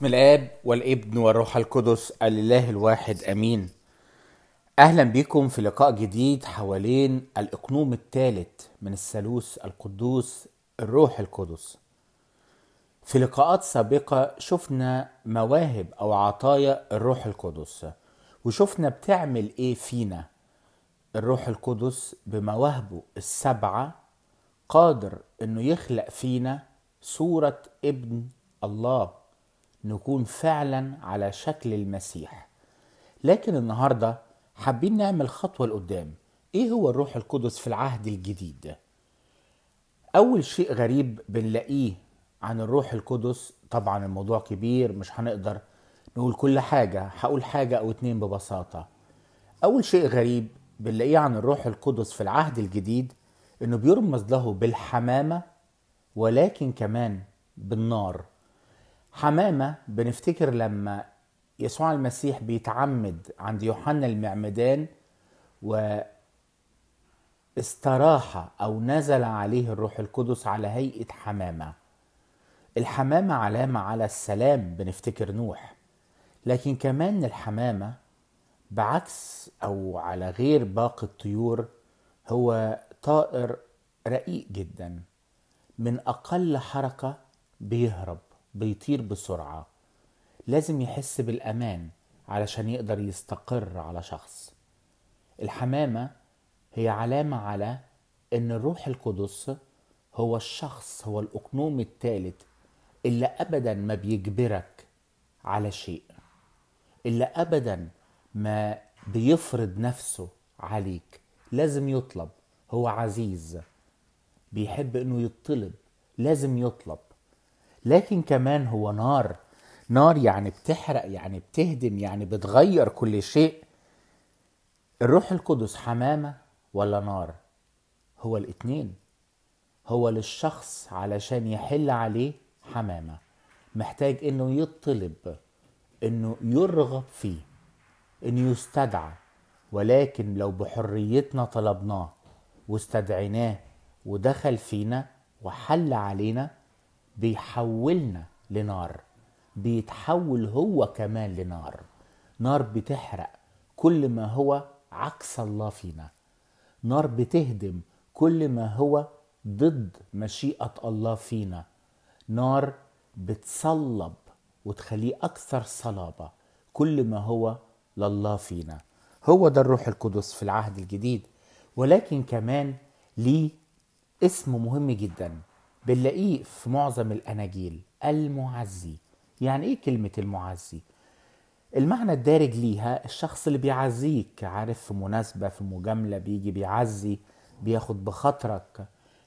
بسم الاب والابن والروح القدس الاله الواحد امين اهلا بكم في لقاء جديد حوالين الاقنوم الثالث من الثالوث القدوس الروح القدس في لقاءات سابقة شفنا مواهب او عطايا الروح القدس وشفنا بتعمل ايه فينا الروح القدس بمواهبه السبعة قادر انه يخلق فينا صورة ابن الله نكون فعلا على شكل المسيح لكن النهارده حابين نعمل خطوه لقدام ايه هو الروح القدس في العهد الجديد اول شيء غريب بنلاقيه عن الروح القدس طبعا الموضوع كبير مش هنقدر نقول كل حاجه هقول حاجه او اتنين ببساطه اول شيء غريب بنلاقيه عن الروح القدس في العهد الجديد انه بيرمز له بالحمامه ولكن كمان بالنار حمامة بنفتكر لما يسوع المسيح بيتعمد عند يوحنا المعمدان و استراح أو نزل عليه الروح القدس على هيئة حمامة الحمامة علامة على السلام بنفتكر نوح لكن كمان الحمامة بعكس أو على غير باقي الطيور هو طائر رقيق جدا من أقل حركة بيهرب بيطير بسرعة لازم يحس بالأمان علشان يقدر يستقر على شخص الحمامة هي علامة على إن الروح القدس هو الشخص هو الأقنوم الثالث اللي أبدا ما بيجبرك على شيء اللي أبدا ما بيفرض نفسه عليك لازم يطلب هو عزيز بيحب انه يطلب لازم يطلب لكن كمان هو نار نار يعني بتحرق يعني بتهدم يعني بتغير كل شيء الروح القدس حمامة ولا نار هو الاتنين هو للشخص علشان يحل عليه حمامة محتاج انه يطلب انه يرغب فيه انه يستدعى ولكن لو بحريتنا طلبناه واستدعيناه ودخل فينا وحل علينا بيحولنا لنار بيتحول هو كمان لنار نار بتحرق كل ما هو عكس الله فينا نار بتهدم كل ما هو ضد مشيئة الله فينا نار بتصلب وتخليه أكثر صلابة كل ما هو لله فينا هو ده الروح القدس في العهد الجديد ولكن كمان ليه اسم مهم جدا بنلاقيه في معظم الأناجيل المعزي يعني إيه كلمة المعزي؟ المعنى الدارج ليها الشخص اللي بيعزيك عارف في مناسبة في مجاملة بيجي بيعزي بياخد بخاطرك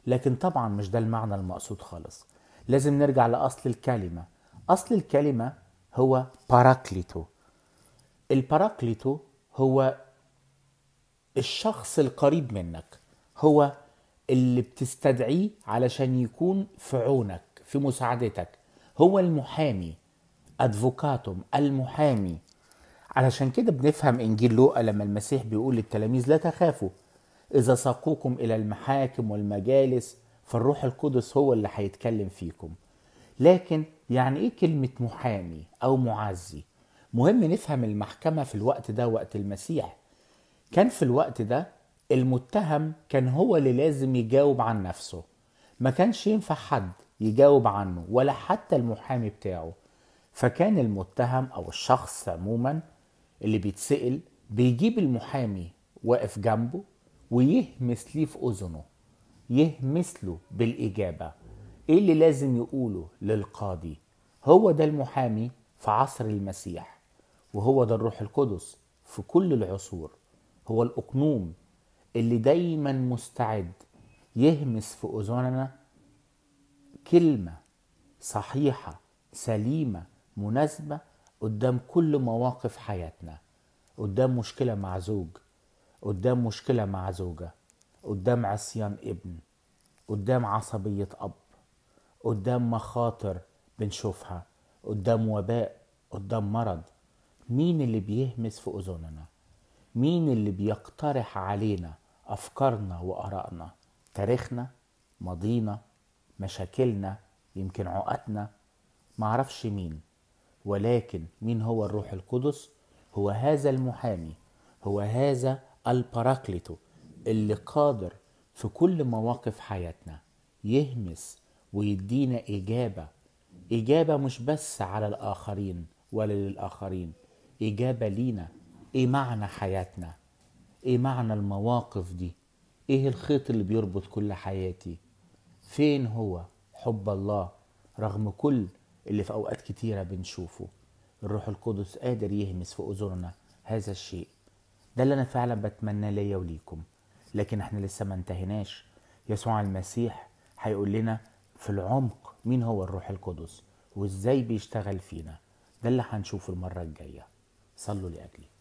لكن طبعا مش ده المعنى المقصود خالص لازم نرجع لأصل الكلمة أصل الكلمة هو باراكليتو الباراكليتو هو الشخص القريب منك هو اللي بتستدعيه علشان يكون في عونك في مساعدتك هو المحامي ادفوكاتوم المحامي علشان كده بنفهم انجيل لوقا لما المسيح بيقول للتلاميذ لا تخافوا اذا ساقوكم الى المحاكم والمجالس فالروح القدس هو اللي هيتكلم فيكم لكن يعني ايه كلمه محامي او معزي مهم نفهم المحكمه في الوقت ده وقت المسيح كان في الوقت ده المتهم كان هو اللي لازم يجاوب عن نفسه ما كانش ينفع حد يجاوب عنه ولا حتى المحامي بتاعه فكان المتهم او الشخص عموما اللي بيتسأل بيجيب المحامي واقف جنبه ويهمس ليه في اذنه يهمس له بالاجابه ايه اللي لازم يقوله للقاضي هو ده المحامي في عصر المسيح وهو ده الروح القدس في كل العصور هو الاقنوم اللي دايما مستعد يهمس في اذننا كلمه صحيحه سليمه مناسبه قدام كل مواقف حياتنا قدام مشكله مع زوج قدام مشكله مع زوجه قدام عصيان ابن قدام عصبيه اب قدام مخاطر بنشوفها قدام وباء قدام مرض مين اللي بيهمس في اذننا مين اللي بيقترح علينا افكارنا وارائنا تاريخنا ماضينا مشاكلنا يمكن عقدنا معرفش مين ولكن مين هو الروح القدس هو هذا المحامي هو هذا الباراكليتو اللي قادر في كل مواقف حياتنا يهمس ويدينا إجابة إجابة مش بس على الآخرين ولا للآخرين إجابة لينا ايه معنى حياتنا ايه معنى المواقف دي ايه الخيط اللي بيربط كل حياتي فين هو حب الله رغم كل اللي في اوقات كتيره بنشوفه الروح القدس قادر يهمس في اذورنا هذا الشيء ده اللي انا فعلا بتمنى ليا وليكم لكن احنا لسه ما انتهيناش يسوع المسيح هيقول لنا في العمق مين هو الروح القدس وازاي بيشتغل فينا ده اللي هنشوفه المره الجايه صلوا لاجلي